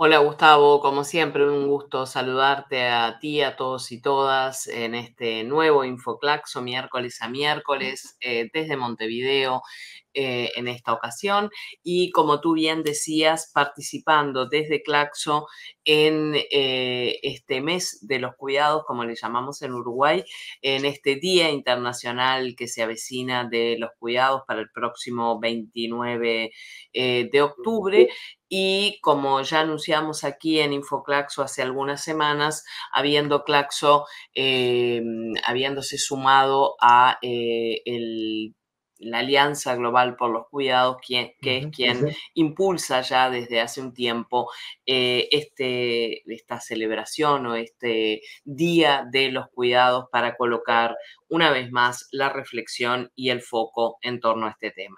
Hola Gustavo, como siempre, un gusto saludarte a ti, a todos y todas en este nuevo Infoclaxo miércoles a miércoles eh, desde Montevideo. Eh, en esta ocasión y como tú bien decías, participando desde Claxo en eh, este mes de los cuidados, como le llamamos en Uruguay, en este Día Internacional que se avecina de los cuidados para el próximo 29 eh, de octubre. Y como ya anunciamos aquí en Infoclaxo hace algunas semanas, habiendo Claxo, habiéndose sumado a el la Alianza Global por los Cuidados, que es quien impulsa ya desde hace un tiempo eh, este, esta celebración o este Día de los Cuidados para colocar una vez más la reflexión y el foco en torno a este tema.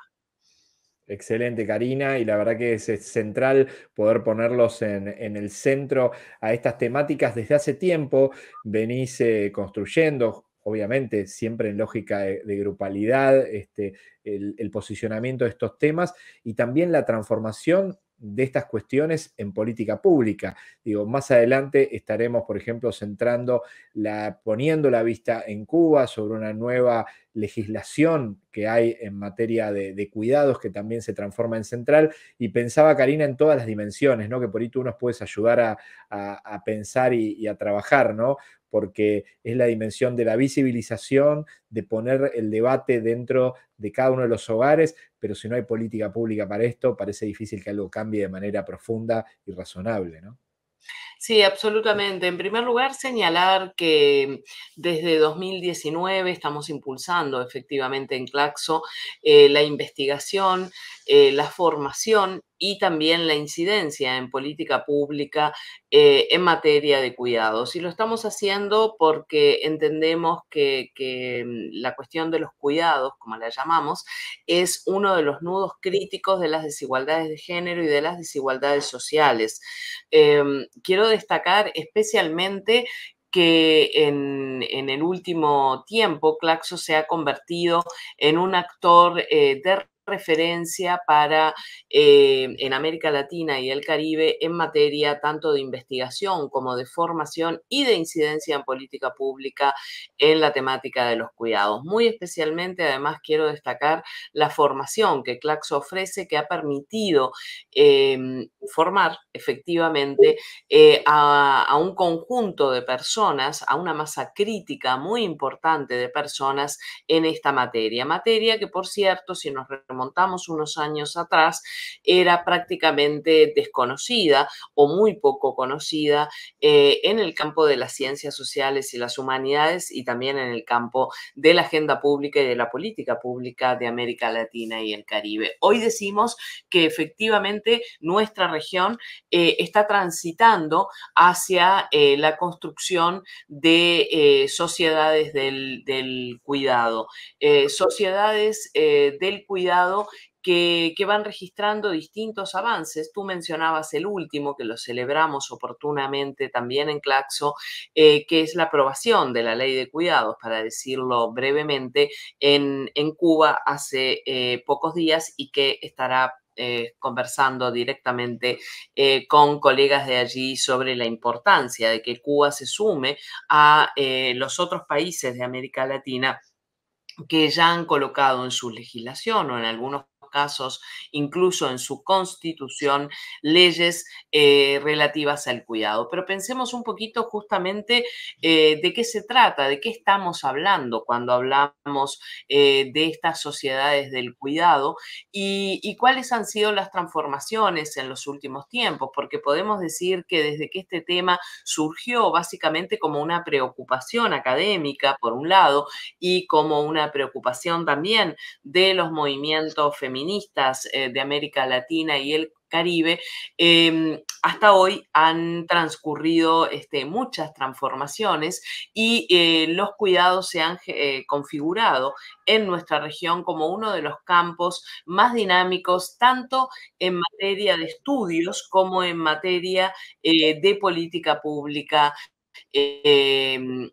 Excelente, Karina, y la verdad que es central poder ponerlos en, el centro a estas temáticas. Desde hace tiempo venís eh, construyendo obviamente siempre en lógica de, grupalidad, este, el, posicionamiento de estos temas y también la transformación de estas cuestiones en política pública. Digo, más adelante estaremos, por ejemplo, centrando la, poniendo la vista en Cuba sobre una nueva legislación que hay en materia de, cuidados que también se transforma en central. Y pensaba, Karina, en todas las dimensiones, ¿no? Que por ahí tú nos puedes ayudar a, pensar y, y, a trabajar, ¿no? porque es la dimensión de la visibilización, de poner el debate dentro de cada uno de los hogares, pero si no hay política pública para esto, parece difícil que algo cambie de manera profunda y razonable, ¿no? Sí, absolutamente. En primer lugar, señalar que desde 2019 estamos impulsando efectivamente en Claxo eh, la investigación, eh, la formación y también la incidencia en política pública eh, en materia de cuidados. Y lo estamos haciendo porque entendemos que, mm, la cuestión de los cuidados, como la llamamos, es uno de los nudos críticos de las desigualdades de género y de las desigualdades sociales. Em, quiero destacar especialmente que en, el último tiempo Claxo se ha convertido en un actor de eh, referencia para eh, en América Latina y el Caribe en materia tanto de investigación como de formación y de incidencia en política pública en la temática de los cuidados. Muy especialmente, además, quiero destacar la formación que CLACS ofrece que ha permitido em, formar efectivamente eh, a, a un conjunto de personas, a una masa crítica muy importante de personas en esta materia. Materia que, por cierto, si nos remontamos montamos unos años atrás, era prácticamente desconocida o muy poco conocida eh, en el campo de las ciencias sociales y las humanidades y también en el campo de la agenda pública y de la política pública de América Latina y el Caribe. Hoy decimos que efectivamente nuestra región eh, está transitando hacia eh, la construcción de sociedades del cuidado, sociedades del cuidado que, van registrando distintos avances. Tú mencionabas el último, que lo celebramos oportunamente también en Claxo, eh, que es la aprobación de la ley de cuidados, para decirlo brevemente, en, Cuba hace eh, pocos días y que estará eh, conversando directamente con colegas de allí sobre la importancia de que Cuba se sume a los otros países de América Latina que ya han colocado en su legislación o en algunos casos, incluso en su constitución, leyes eh, relativas al cuidado. Pero pensemos un poquito justamente eh, de qué se trata, de qué estamos hablando cuando hablamos eh, de estas sociedades del cuidado y, y cuáles han sido las transformaciones en los últimos tiempos, porque podemos decir que desde que este tema surgió básicamente como una preocupación académica, por un lado, y como una preocupación también de los movimientos feministas eh, de América Latina y el Caribe, em, hasta hoy han transcurrido este, muchas transformaciones y eh, los cuidados se han eh, configurado en nuestra región como uno de los campos más dinámicos, tanto en materia de estudios como en materia de política pública. Em,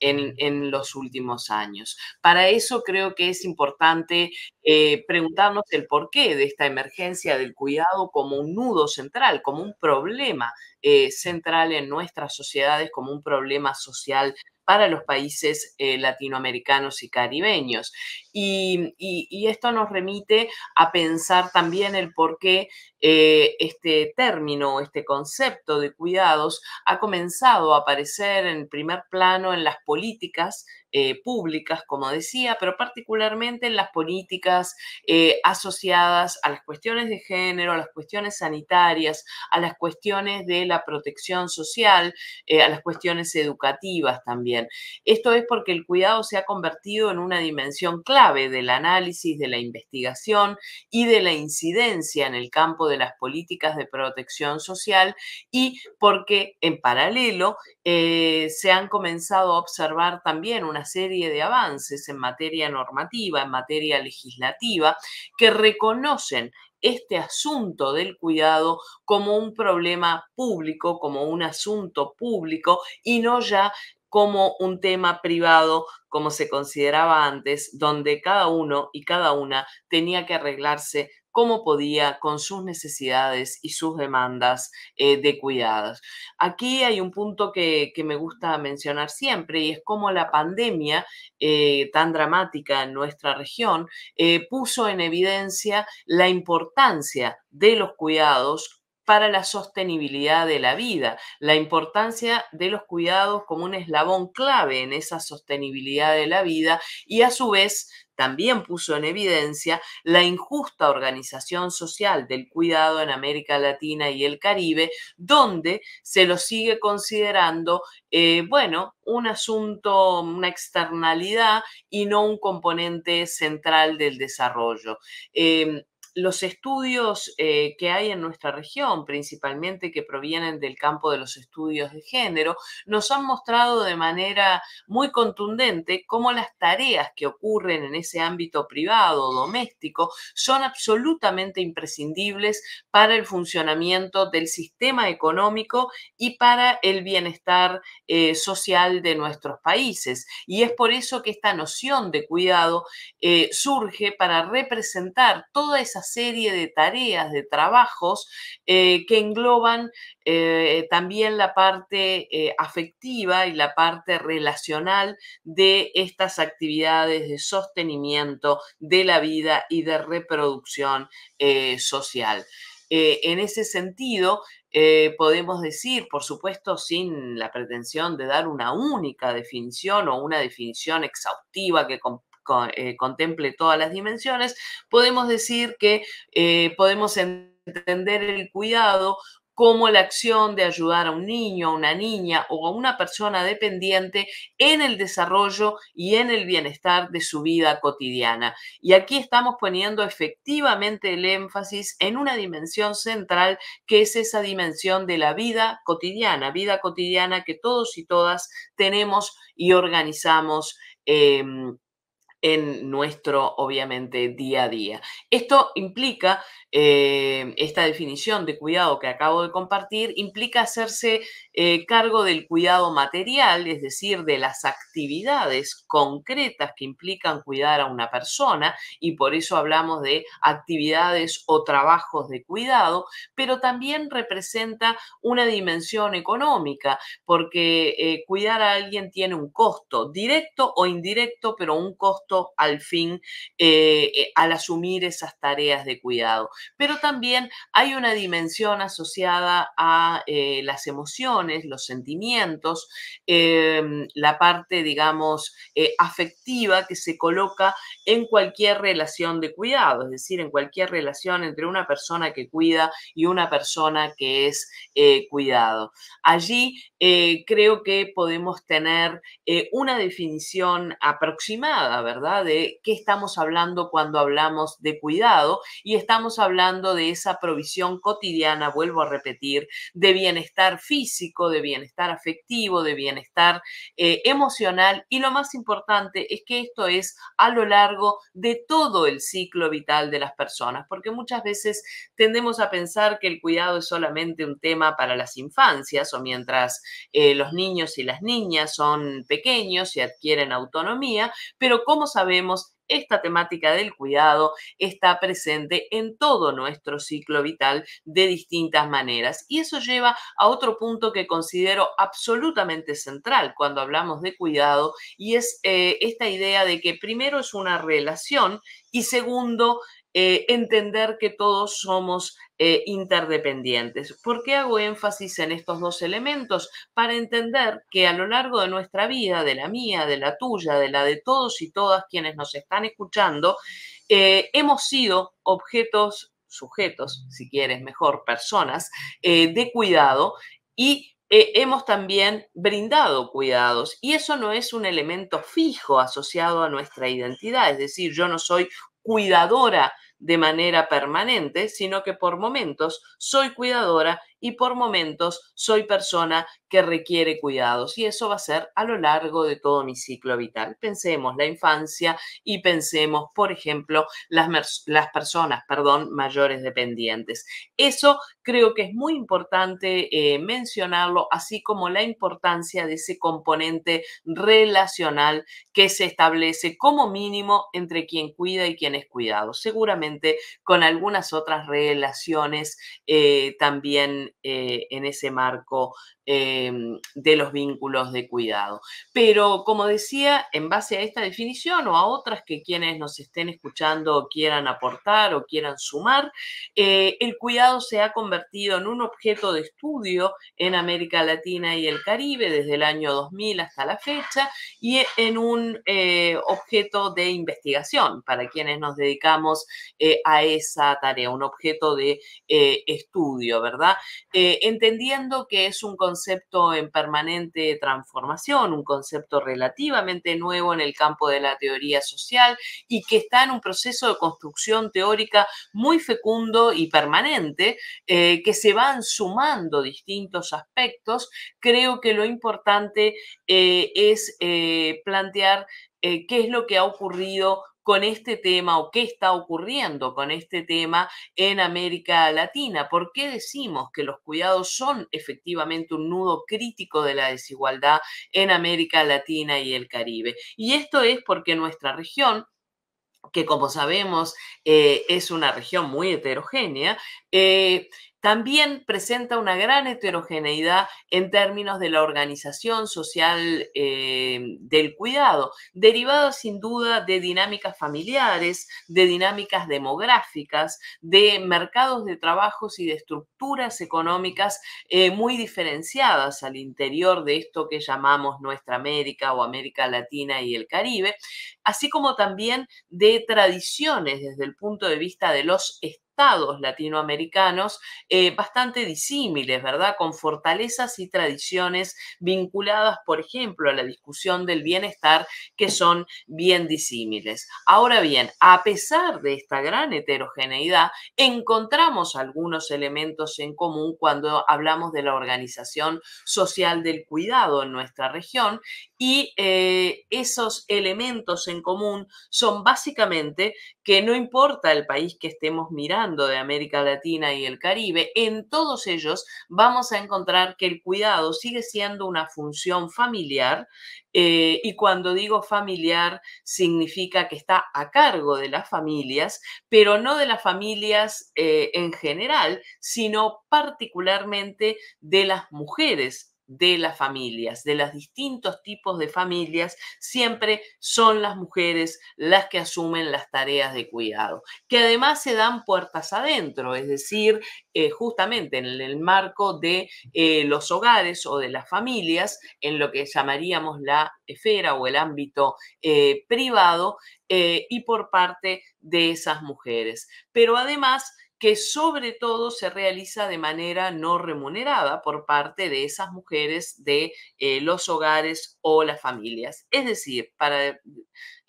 en, los últimos años. Para eso creo que es importante eh, preguntarnos el porqué de esta emergencia del cuidado como un nudo central, como un problema eh, central en nuestras sociedades, como un problema social para los países eh, latinoamericanos y caribeños. Y, esto nos remite a pensar también el por qué eh, este término, este concepto de cuidados ha comenzado a aparecer en primer plano en las políticas eh, públicas, como decía, pero particularmente en las políticas eh, asociadas a las cuestiones de género, a las cuestiones sanitarias, a las cuestiones de la protección social, a las cuestiones educativas también. Esto es porque el cuidado se ha convertido en una dimensión clave del análisis, de la investigación y de la incidencia en el campo de las políticas de protección social y porque en paralelo eh, se han comenzado a observar también una serie de avances en materia normativa, en materia legislativa, que reconocen este asunto del cuidado como un problema público, como un asunto público y no ya como un tema privado como se consideraba antes, donde cada uno y cada una tenía que arreglarse como podía con sus necesidades y sus demandas eh, de cuidados. Aquí hay un punto que, me gusta mencionar siempre y es cómo la pandemia eh, tan dramática en nuestra región eh, puso en evidencia la importancia de los cuidados para la sostenibilidad de la vida, la importancia de los cuidados como un eslabón clave en esa sostenibilidad de la vida y a su vez también puso en evidencia la injusta organización social del cuidado en América Latina y el Caribe, donde se lo sigue considerando, eh, bueno, un asunto, una externalidad y no un componente central del desarrollo. Em, los estudios eh, que hay en nuestra región, principalmente que provienen del campo de los estudios de género, nos han mostrado de manera muy contundente cómo las tareas que ocurren en ese ámbito privado, doméstico, son absolutamente imprescindibles para el funcionamiento del sistema económico y para el bienestar eh, social de nuestros países. Y es por eso que esta noción de cuidado eh, surge para representar todas esa serie de tareas, de trabajos eh, que engloban eh, también la parte eh, afectiva y la parte relacional de estas actividades de sostenimiento de la vida y de reproducción social. en ese sentido, podemos decir, por supuesto, sin la pretensión de dar una única definición o una definición exhaustiva que, eh, contemple todas las dimensiones, podemos decir que eh, podemos entender el cuidado como la acción de ayudar a un niño, a una niña o a una persona dependiente en el desarrollo y en el bienestar de su vida cotidiana. Y aquí estamos poniendo efectivamente el énfasis en una dimensión central que es esa dimensión de la vida cotidiana, vida cotidiana que todos y todas tenemos y organizamos. Em, en nuestro, obviamente, día a día. Esto implica eh, esta definición de cuidado que acabo de compartir implica hacerse eh, cargo del cuidado material, es decir, de las actividades concretas que implican cuidar a una persona y por eso hablamos de actividades o trabajos de cuidado, pero también representa una dimensión económica porque eh, cuidar a alguien tiene un costo directo o indirecto, pero un costo al fin al asumir esas tareas de cuidado pero también hay una dimensión asociada a eh, las emociones, los sentimientos, em, la parte, digamos, eh, afectiva que se coloca en cualquier relación de cuidado, es decir, en cualquier relación entre una persona que cuida y una persona que es eh, cuidado. Allí creo que podemos tener una definición aproximada, ¿verdad?, de qué estamos hablando cuando hablamos de cuidado y estamos hablando hablando de esa provisión cotidiana, vuelvo a repetir, de bienestar físico, de bienestar afectivo, de bienestar eh, emocional y lo más importante es que esto es a lo largo de todo el ciclo vital de las personas, porque muchas veces tendemos a pensar que el cuidado es solamente un tema para las infancias o mientras eh, los niños y las niñas son pequeños y adquieren autonomía, pero como sabemos, esta temática del cuidado está presente en todo nuestro ciclo vital de distintas maneras. Y eso lleva a otro punto que considero absolutamente central cuando hablamos de cuidado y es eh, esta idea de que primero es una relación y segundo eh, entender que todos somos eh, interdependientes. ¿Por qué hago énfasis en estos dos elementos? Para entender que a lo largo de nuestra vida, de la mía, de la tuya, de la de todos y todas quienes nos están escuchando, eh, hemos sido objetos, sujetos, si quieres mejor, personas de cuidado y hemos también brindado cuidados y eso no es un elemento fijo asociado a nuestra identidad, es decir, yo no soy cuidadora de manera permanente, sino que por momentos soy cuidadora y por momentos soy persona que requiere cuidados. Y eso va a ser a lo largo de todo mi ciclo vital. Pensemos la infancia y pensemos, por ejemplo, las, las personas perdón, mayores dependientes. Eso creo que es muy importante eh, mencionarlo, así como la importancia de ese componente relacional que se establece como mínimo entre quien cuida y quien es cuidado. Seguramente con algunas otras relaciones eh, también eh, en ese marco eh, de los vínculos de cuidado. Pero, como decía, en base a esta definición o a otras que quienes nos estén escuchando quieran aportar o quieran sumar, el cuidado se ha convertido en un objeto de estudio en América Latina y el Caribe desde el año 2000 hasta la fecha y en un objeto de investigación para quienes nos dedicamos eh, a esa tarea, un objeto de eh, estudio, ¿verdad? Eh, entendiendo que es un concepto en permanente transformación, un concepto relativamente nuevo en el campo de la teoría social y que está en un proceso de construcción teórica muy fecundo y permanente, que se van sumando distintos aspectos, creo que lo importante es plantear qué es lo que ha ocurrido con este tema o qué está ocurriendo con este tema en América Latina. ¿Por qué decimos que los cuidados son efectivamente un nudo crítico de la desigualdad en América Latina y el Caribe? Y esto es porque nuestra región que como sabemos eh, es una región muy heterogénea, eh, también presenta una gran heterogeneidad en términos de la organización social eh, del cuidado, derivada sin duda de dinámicas familiares, de dinámicas demográficas, de mercados de trabajos y de estructuras económicas eh, muy diferenciadas al interior de esto que llamamos nuestra América o América Latina y el Caribe, así como también de tradiciones desde el punto de vista de los estados latinoamericanos eh, bastante disímiles, ¿verdad? Con fortalezas y tradiciones vinculadas, por ejemplo, a la discusión del bienestar, que son bien disímiles. Ahora bien, a pesar de esta gran heterogeneidad, encontramos algunos elementos en común cuando hablamos de la organización social del cuidado en nuestra región y eh, esos elementos en común son básicamente que no importa el país que estemos mirando de América Latina y el Caribe, en todos ellos vamos a encontrar que el cuidado sigue siendo una función familiar eh, y cuando digo familiar significa que está a cargo de las familias, pero no de las familias eh, en general, sino particularmente de las mujeres de las familias, de los distintos tipos de familias, siempre son las mujeres las que asumen las tareas de cuidado, que además se dan puertas adentro, es decir, eh, justamente en el marco de eh, los hogares o de las familias, en lo que llamaríamos la esfera o el ámbito eh, privado, y por parte de esas mujeres. Pero además, que sobre todo se realiza de manera no remunerada por parte de esas mujeres de eh, los hogares o las familias. Es decir, para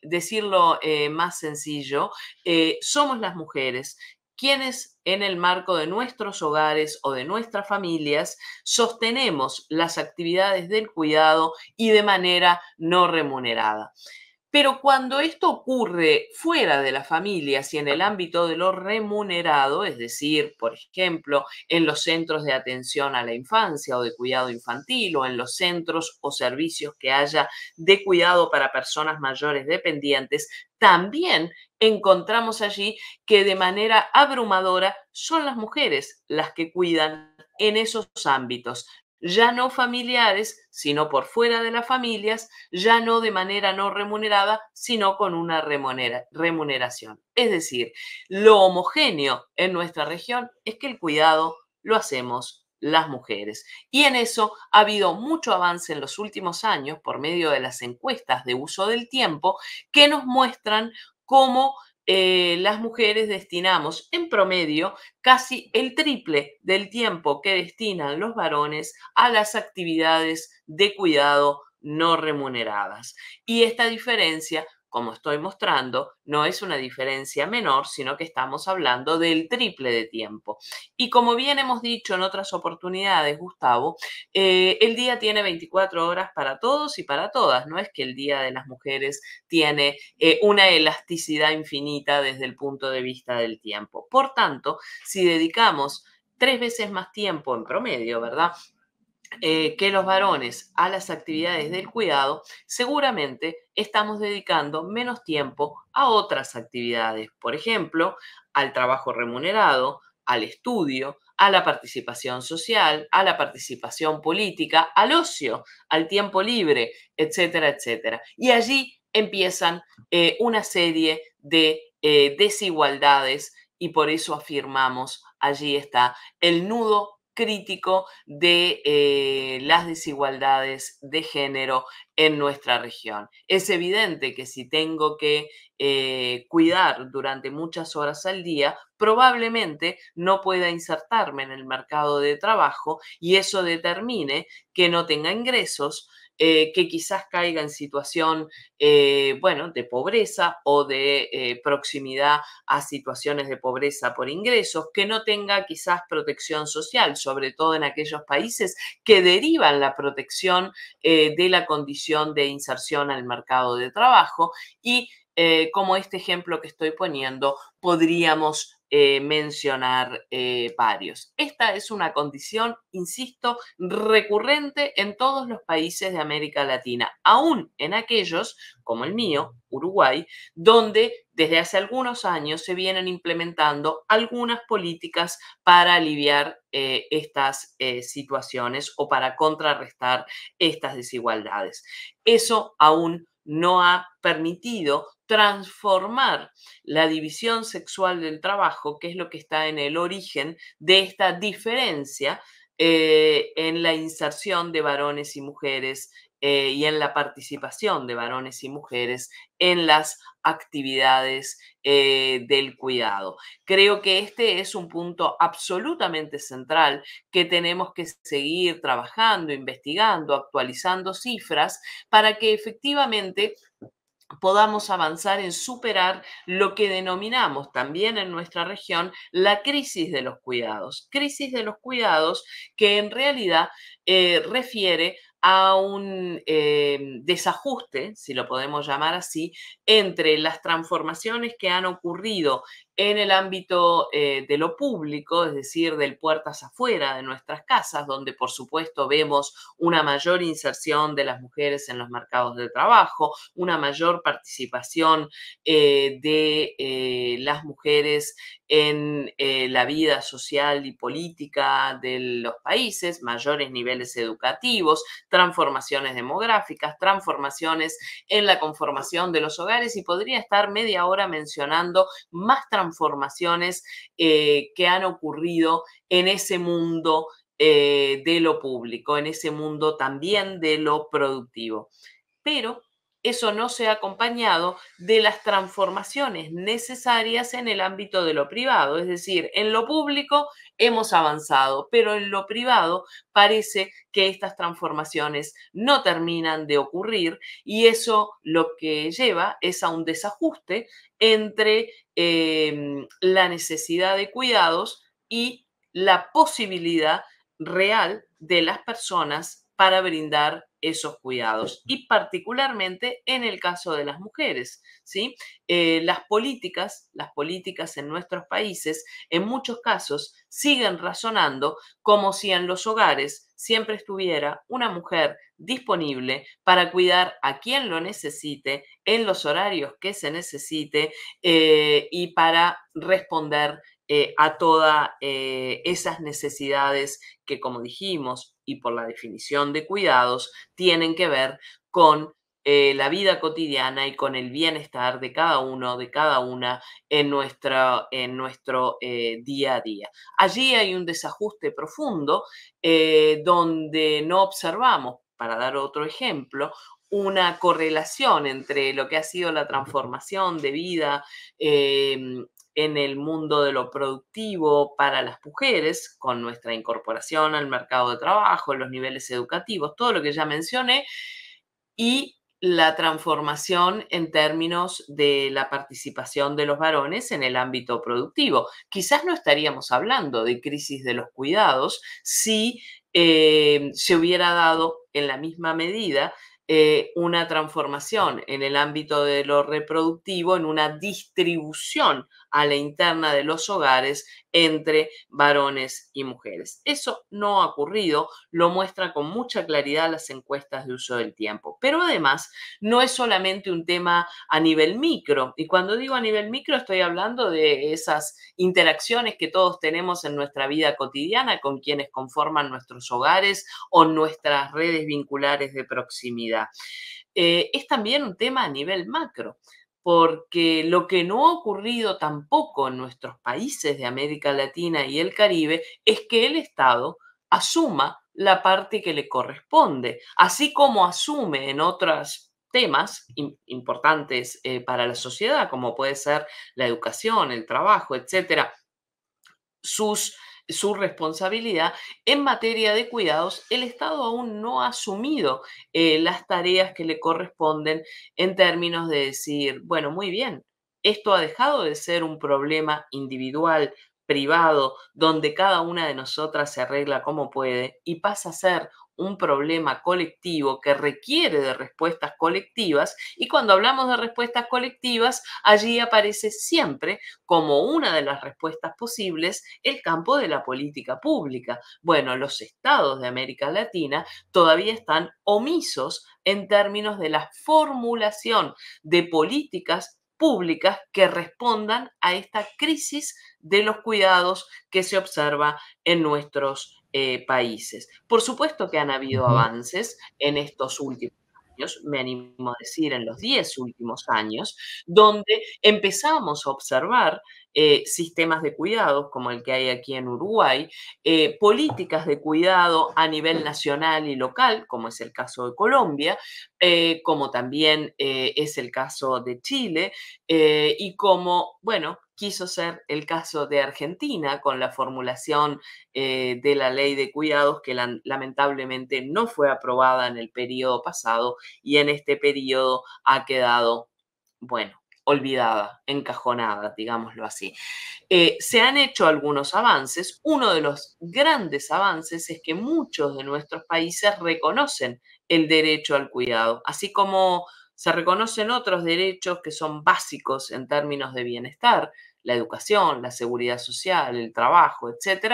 decirlo eh, más sencillo, eh, somos las mujeres quienes en el marco de nuestros hogares o de nuestras familias sostenemos las actividades del cuidado y de manera no remunerada. Pero cuando esto ocurre fuera de las familias y en el ámbito de lo remunerado, es decir, por ejemplo, en los centros de atención a la infancia o de cuidado infantil o en los centros o servicios que haya de cuidado para personas mayores dependientes, también encontramos allí que de manera abrumadora son las mujeres las que cuidan en esos ámbitos, ya no familiares, sino por fuera de las familias, ya no de manera no remunerada, sino con una remuneración. Es decir, lo homogéneo en nuestra región es que el cuidado lo hacemos las mujeres. Y en eso ha habido mucho avance en los últimos años por medio de las encuestas de uso del tiempo que nos muestran cómo eh, las mujeres destinamos en promedio casi el triple del tiempo que destinan los varones a las actividades de cuidado no remuneradas. Y esta diferencia como estoy mostrando, no es una diferencia menor, sino que estamos hablando del triple de tiempo. Y como bien hemos dicho en otras oportunidades, Gustavo, eh, el día tiene 24 horas para todos y para todas. No es que el Día de las Mujeres tiene eh, una elasticidad infinita desde el punto de vista del tiempo. Por tanto, si dedicamos tres veces más tiempo en promedio, ¿verdad? Eh, que los varones a las actividades del cuidado, seguramente estamos dedicando menos tiempo a otras actividades, por ejemplo, al trabajo remunerado, al estudio, a la participación social, a la participación política, al ocio, al tiempo libre, etcétera, etcétera. Y allí empiezan eh, una serie de eh, desigualdades y por eso afirmamos, allí está el nudo crítico de eh, las desigualdades de género en nuestra región. Es evidente que si tengo que eh, cuidar durante muchas horas al día, probablemente no pueda insertarme en el mercado de trabajo y eso determine que no tenga ingresos, eh, que quizás caiga en situación, eh, bueno, de pobreza o de eh, proximidad a situaciones de pobreza por ingresos, que no tenga quizás protección social, sobre todo en aquellos países que derivan la protección de la condición de inserción al mercado de trabajo y como este ejemplo que estoy poniendo, podríamos eh, mencionar eh, varios. Esta es una condición, insisto, recurrente en todos los países de América Latina, aún en aquellos, como el mío, Uruguay, donde desde hace algunos años se vienen implementando algunas políticas para aliviar eh, estas situaciones o para contrarrestar estas desigualdades. Eso aún no ha permitido transformar la división sexual del trabajo, que es lo que está en el origen de esta diferencia eh, en la inserción de varones y mujeres eh, y en la participación de varones y mujeres en las actividades eh, del cuidado. Creo que este es un punto absolutamente central que tenemos que seguir trabajando, investigando, actualizando cifras para que efectivamente podamos avanzar en superar lo que denominamos también en nuestra región la crisis de los cuidados. Crisis de los cuidados que en realidad eh, refiere a un eh, desajuste, si lo podemos llamar así, entre las transformaciones que han ocurrido en el ámbito eh, de lo público, es decir, del puertas afuera de nuestras casas, donde por supuesto vemos una mayor inserción de las mujeres en los mercados de trabajo, una mayor participación eh, de eh, las mujeres en la vida social y política de los países, mayores niveles educativos, transformaciones demográficas, transformaciones en la conformación de los hogares y podría estar media hora mencionando más transformaciones transformaciones eh, que han ocurrido en ese mundo eh, de lo público, en ese mundo también de lo productivo. Pero eso no se ha acompañado de las transformaciones necesarias en el ámbito de lo privado. Es decir, en lo público hemos avanzado, pero en lo privado parece que estas transformaciones no terminan de ocurrir y eso lo que lleva es a un desajuste entre em, la necesidad de cuidados y la posibilidad real de las personas para brindar esos cuidados y particularmente en el caso de las mujeres. ¿sí? Eh, las políticas, las políticas en nuestros países en muchos casos siguen razonando como si en los hogares siempre estuviera una mujer disponible para cuidar a quien lo necesite en los horarios que se necesite eh, y para responder eh, a todas eh, esas necesidades que, como dijimos, y por la definición de cuidados, tienen que ver con eh, la vida cotidiana y con el bienestar de cada uno, de cada una en, en nuestro día a día. Allí hay un desajuste profundo donde no observamos, para dar otro ejemplo, una correlación entre lo que ha sido la transformación de vida em, en el mundo de lo productivo para las mujeres, con nuestra incorporación al mercado de trabajo, los niveles educativos, todo lo que ya mencioné, y la transformación en términos de la participación de los varones en el ámbito productivo. Quizás no estaríamos hablando de crisis de los cuidados si eh, se hubiera dado en la misma medida eh, una transformación en el ámbito de lo reproductivo, en una distribución a la interna de los hogares entre varones y mujeres. Eso no ha ocurrido, lo muestra con mucha claridad las encuestas de uso del tiempo. Pero además, no es solamente un tema a nivel micro. Y cuando digo a nivel micro, estoy hablando de esas interacciones que todos tenemos en nuestra vida cotidiana con quienes conforman nuestros hogares o nuestras redes vinculares de proximidad. Eh, es también un tema a nivel macro porque lo que no ha ocurrido tampoco en nuestros países de América Latina y el Caribe es que el Estado asuma la parte que le corresponde, así como asume en otros temas importantes eh, para la sociedad, como puede ser la educación, el trabajo, etcétera, sus su responsabilidad en materia de cuidados, el Estado aún no ha asumido eh, las tareas que le corresponden en términos de decir, bueno, muy bien, esto ha dejado de ser un problema individual, privado, donde cada una de nosotras se arregla como puede y pasa a ser un problema colectivo que requiere de respuestas colectivas y cuando hablamos de respuestas colectivas, allí aparece siempre como una de las respuestas posibles el campo de la política pública. Bueno, los estados de América Latina todavía están omisos en términos de la formulación de políticas públicas que respondan a esta crisis de los cuidados que se observa en nuestros eh, países. Por supuesto que han habido avances en estos últimos años, me animo a decir en los 10 últimos años, donde empezamos a observar eh, sistemas de cuidados como el que hay aquí en Uruguay, eh, políticas de cuidado a nivel nacional y local, como es el caso de Colombia, como también es el caso de Chile, y como, bueno, quiso ser el caso de Argentina con la formulación eh, de la ley de cuidados que lamentablemente no fue aprobada en el periodo pasado y en este periodo ha quedado, bueno, olvidada, encajonada, digámoslo así. Eh, se han hecho algunos avances. Uno de los grandes avances es que muchos de nuestros países reconocen el derecho al cuidado, así como se reconocen otros derechos que son básicos en términos de bienestar, la educación, la seguridad social, el trabajo, etc.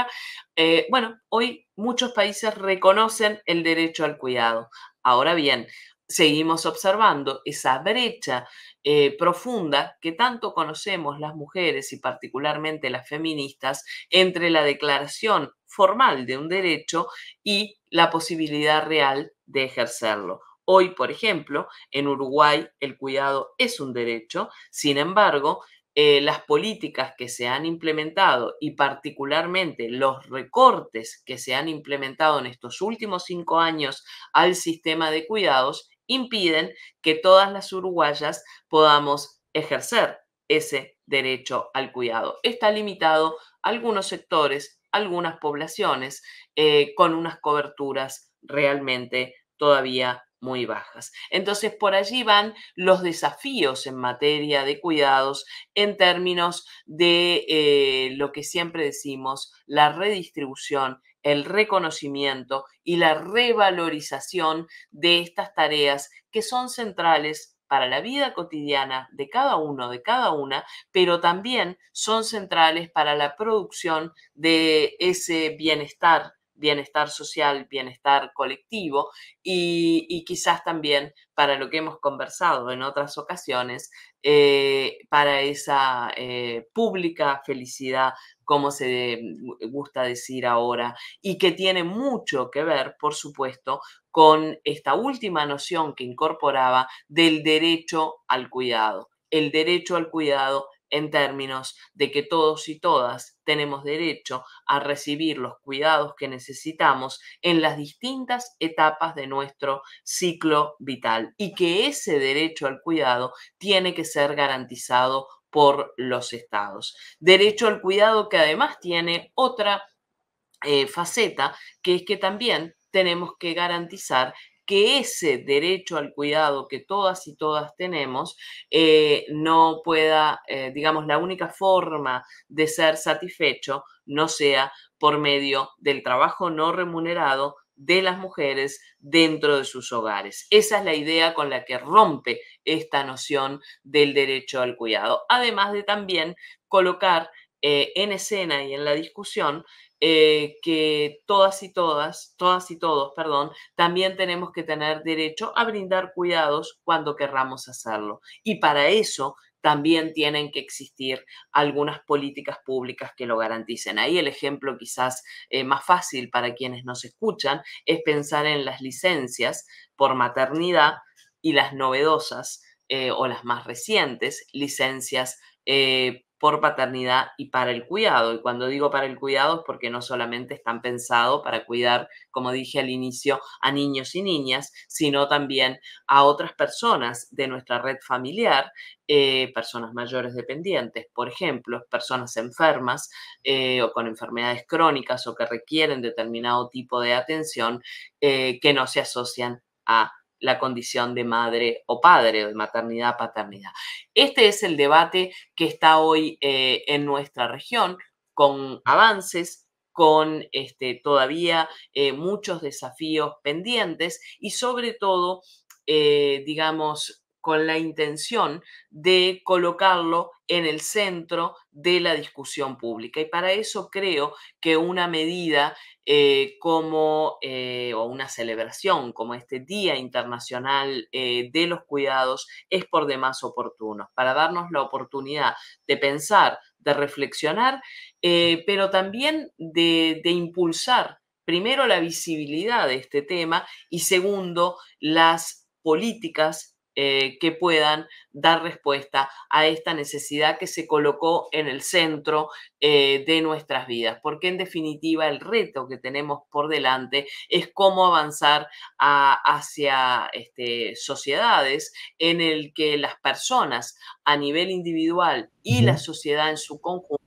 Eh, bueno, hoy muchos países reconocen el derecho al cuidado. Ahora bien, seguimos observando esa brecha eh, profunda que tanto conocemos las mujeres y particularmente las feministas entre la declaración formal de un derecho y la posibilidad real de ejercerlo. Hoy, por ejemplo, en Uruguay el cuidado es un derecho, sin embargo, eh, las políticas que se han implementado y particularmente los recortes que se han implementado en estos últimos cinco años al sistema de cuidados impiden que todas las uruguayas podamos ejercer ese derecho al cuidado. Está limitado a algunos sectores, algunas poblaciones, eh, con unas coberturas realmente todavía muy bajas. Entonces, por allí van los desafíos en materia de cuidados en términos de eh, lo que siempre decimos, la redistribución, el reconocimiento y la revalorización de estas tareas que son centrales para la vida cotidiana de cada uno, de cada una, pero también son centrales para la producción de ese bienestar bienestar social, bienestar colectivo y, quizás también para lo que hemos conversado en otras ocasiones, eh, para esa eh, pública felicidad, como se gusta decir ahora, y que tiene mucho que ver, por supuesto, con esta última noción que incorporaba del derecho al cuidado el derecho al cuidado en términos de que todos y todas tenemos derecho a recibir los cuidados que necesitamos en las distintas etapas de nuestro ciclo vital y que ese derecho al cuidado tiene que ser garantizado por los estados. Derecho al cuidado que además tiene otra eh, faceta, que es que también tenemos que garantizar que ese derecho al cuidado que todas y todas tenemos eh, no pueda, eh, digamos, la única forma de ser satisfecho no sea por medio del trabajo no remunerado de las mujeres dentro de sus hogares. Esa es la idea con la que rompe esta noción del derecho al cuidado, además de también colocar eh, en escena y en la discusión eh, que todas y todas, todas y todos, perdón, también tenemos que tener derecho a brindar cuidados cuando querramos hacerlo. Y para eso también tienen que existir algunas políticas públicas que lo garanticen. Ahí el ejemplo quizás eh, más fácil para quienes nos escuchan es pensar en las licencias por maternidad y las novedosas eh, o las más recientes licencias eh, por paternidad y para el cuidado. Y cuando digo para el cuidado es porque no solamente están pensados para cuidar, como dije al inicio, a niños y niñas, sino también a otras personas de nuestra red familiar, eh, personas mayores dependientes, por ejemplo, personas enfermas eh, o con enfermedades crónicas o que requieren determinado tipo de atención eh, que no se asocian a la condición de madre o padre, de maternidad, paternidad. Este es el debate que está hoy eh, en nuestra región con avances, con este, todavía eh, muchos desafíos pendientes y sobre todo, eh, digamos, con la intención de colocarlo en el centro de la discusión pública. Y para eso creo que una medida eh, como, eh, o una celebración como este Día Internacional eh, de los Cuidados es por demás oportuno, para darnos la oportunidad de pensar, de reflexionar, pero también de, de impulsar. Primero, la visibilidad de este tema y segundo, las políticas eh, que puedan dar respuesta a esta necesidad que se colocó en el centro eh, de nuestras vidas, porque en definitiva el reto que tenemos por delante es cómo avanzar hacia este, sociedades en el que las personas a nivel individual y la sociedad en su conjunto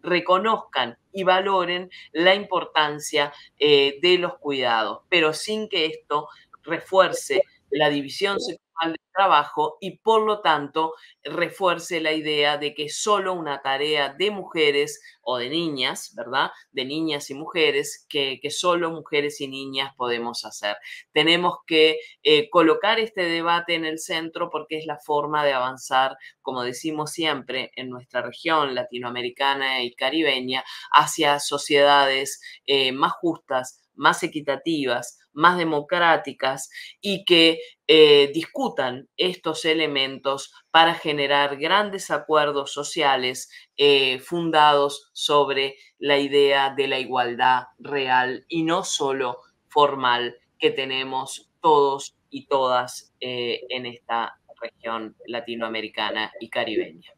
reconozcan y valoren la importancia eh, de los cuidados, pero sin que esto refuerce la división de trabajo y por lo tanto refuerce la idea de que solo una tarea de mujeres o de niñas, ¿verdad? De niñas y mujeres, que, solo mujeres y niñas podemos hacer. Tenemos que eh, colocar este debate en el centro porque es la forma de avanzar, como decimos siempre, en nuestra región latinoamericana y caribeña hacia sociedades eh, más justas, más equitativas, más democráticas y que eh, discutan estos elementos para generar grandes acuerdos sociales eh, fundados sobre la idea de la igualdad real y no solo formal que tenemos todos y todas eh, en esta región latinoamericana y caribeña.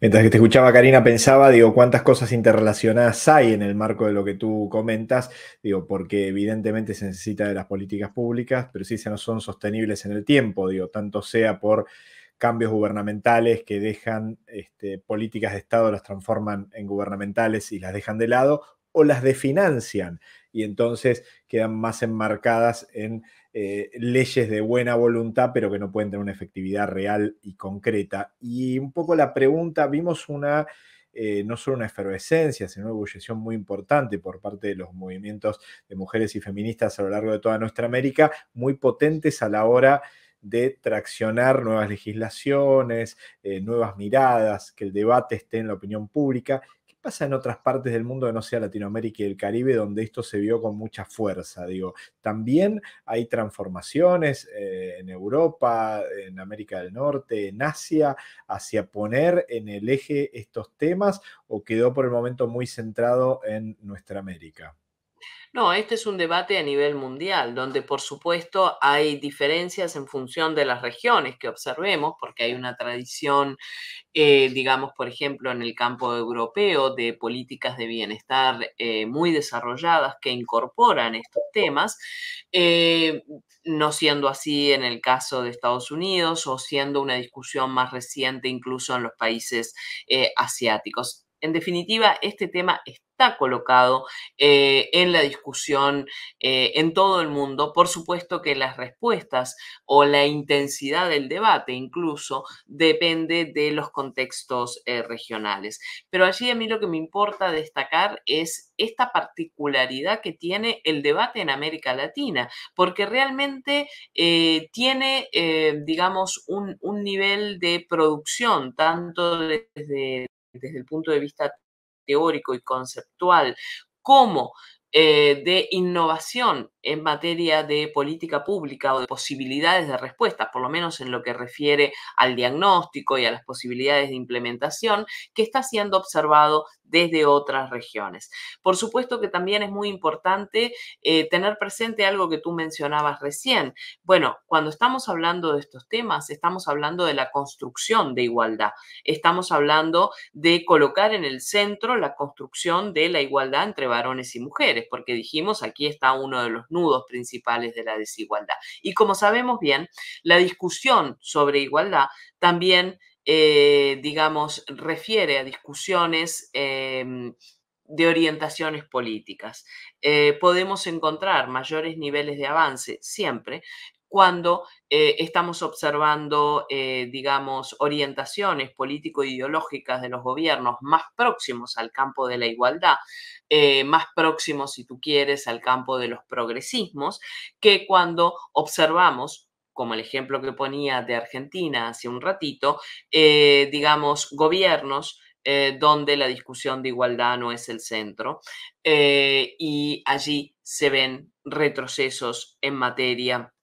Mientras que te escuchaba, Karina, pensaba, digo, cuántas cosas interrelacionadas hay en el marco de lo que tú comentas, digo, porque evidentemente se necesita de las políticas públicas, pero sí se no son sostenibles en el tiempo, digo, tanto sea por cambios gubernamentales que dejan este, políticas de Estado, las transforman en gubernamentales y las dejan de lado, o las definancian y entonces quedan más enmarcadas en eh, leyes de buena voluntad, pero que no pueden tener una efectividad real y concreta. Y un poco la pregunta, vimos una... Eh, no solo una efervescencia, sino una ebullición muy importante por parte de los movimientos de mujeres y feministas a lo largo de toda nuestra América, muy potentes a la hora de traccionar nuevas legislaciones, eh, nuevas miradas, que el debate esté en la opinión pública pasa en otras partes del mundo no sea Latinoamérica y el Caribe, donde esto se vio con mucha fuerza? Digo, también hay transformaciones eh, en Europa, en América del Norte, en Asia, hacia poner en el eje estos temas o quedó por el momento muy centrado en nuestra América? No, este es un debate a nivel mundial, donde por supuesto hay diferencias en función de las regiones que observemos, porque hay una tradición, eh, digamos, por ejemplo, en el campo europeo de políticas de bienestar eh, muy desarrolladas que incorporan estos temas, eh, no siendo así en el caso de Estados Unidos o siendo una discusión más reciente incluso en los países asiáticos. En definitiva, este tema está está colocado eh, en la discusión eh, en todo el mundo. Por supuesto que las respuestas o la intensidad del debate incluso depende de los contextos eh, regionales. Pero allí a mí lo que me importa destacar es esta particularidad que tiene el debate en América Latina, porque realmente tiene, digamos, un, nivel de producción, tanto desde el punto de vista teórico y conceptual, cómo eh, de innovación en materia de política pública o de posibilidades de respuesta, por lo menos en lo que refiere al diagnóstico y a las posibilidades de implementación, que está siendo observado desde otras regiones. Por supuesto que también es muy importante eh, tener presente algo que tú mencionabas recién. Bueno, cuando estamos hablando de estos temas, estamos hablando de la construcción de igualdad, estamos hablando de colocar en el centro la construcción de la igualdad entre varones y mujeres porque dijimos aquí está uno de los nudos principales de la desigualdad. Y como sabemos bien, la discusión sobre igualdad también, eh, digamos, refiere a discusiones... Em, de orientaciones políticas. Eh, podemos encontrar mayores niveles de avance siempre cuando eh, estamos observando, eh, digamos, orientaciones político-ideológicas de los gobiernos más próximos al campo de la igualdad, eh, más próximos, si tú quieres, al campo de los progresismos, que cuando observamos como el ejemplo que ponía de Argentina hace un ratito, digamos, gobiernos donde la discusión de igualdad no es el centro y allí se ven retrocesos en materia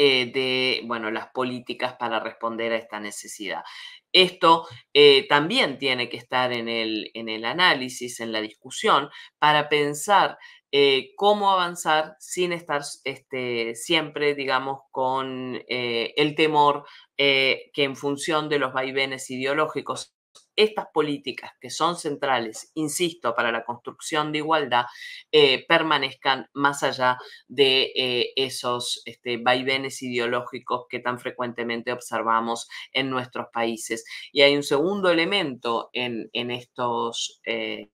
eh, de bueno, las políticas para responder a esta necesidad. Esto eh, también tiene que estar en el, en el, análisis, en la discusión, para pensar eh, cómo avanzar sin estar este, siempre, digamos, con el temor que en función de los vaivenes ideológicos estas políticas que son centrales, insisto, para la construcción de igualdad, eh, permanezcan más allá de eh, esos este, vaivenes ideológicos que tan frecuentemente observamos en nuestros países. Y hay un segundo elemento en, estos... Eh,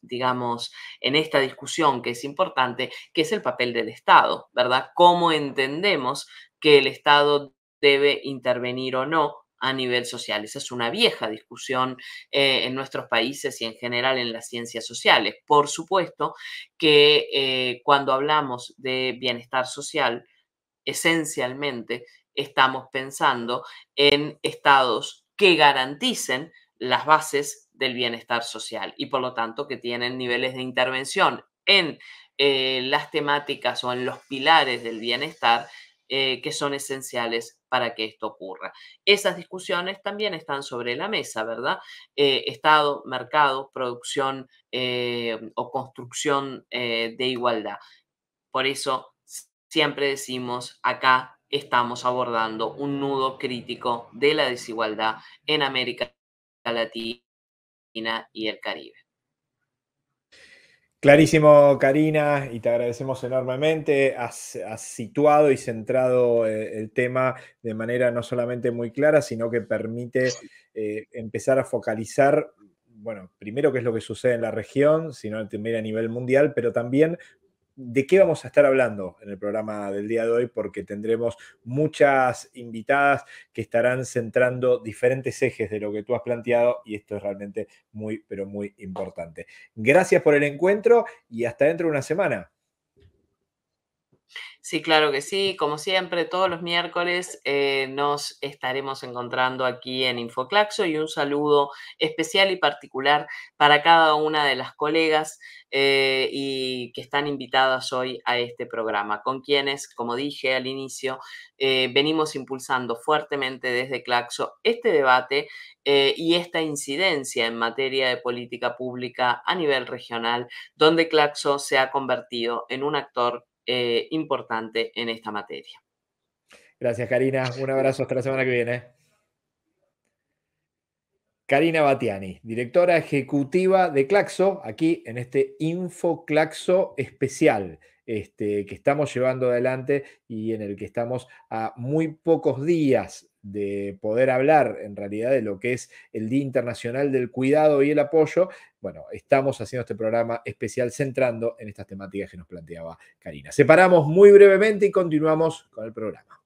digamos, en esta discusión que es importante, que es el papel del Estado, ¿verdad? ¿Cómo entendemos que el Estado debe intervenir o no a nivel social. Esa es una vieja discusión eh, en nuestros países y en general en las ciencias sociales. Por supuesto que eh, cuando hablamos de bienestar social, esencialmente estamos pensando en estados que garanticen las bases del bienestar social y por lo tanto que tienen niveles de intervención en eh, las temáticas o en los pilares del bienestar que son esenciales para que esto ocurra. Esas discusiones también están sobre la mesa, ¿verdad? Eh, estado, mercado, producción eh, o construcción eh, de igualdad. Por eso siempre decimos acá estamos abordando un nudo crítico de la desigualdad en América Latina y el Caribe. Clarísimo, Karina, y te agradecemos enormemente. Has, situado y centrado eh, el tema de manera no solamente muy clara, sino que permite eh, empezar a focalizar, bueno, primero qué es lo que sucede en la región, sino también a nivel mundial, pero también de qué vamos a estar hablando en el programa del día de hoy, porque tendremos muchas invitadas que estarán centrando diferentes ejes de lo que tú has planteado y esto es realmente muy, pero muy importante. Gracias por el encuentro y hasta dentro de una semana. Sí, claro que sí. Como siempre, todos los miércoles eh, nos estaremos encontrando aquí en Infoclaxo y un saludo especial y particular para cada una de las colegas eh, y que están invitadas hoy a este programa, con quienes, como dije al inicio, eh, venimos impulsando fuertemente desde Claxo este debate y esta incidencia en materia de política pública a nivel regional, donde Claxo se ha convertido en un actor eh, importante en esta materia. Gracias, Karina. Un abrazo hasta la semana que viene. Karina Batiani, directora ejecutiva de Claxo, aquí en este Info Claxo especial. Este, que estamos llevando adelante y en el que estamos a muy pocos días de poder hablar en realidad de lo que es el Día Internacional del Cuidado y el Apoyo, bueno, estamos haciendo este programa especial centrando en estas temáticas que nos planteaba Karina. Separamos muy brevemente y continuamos con el programa.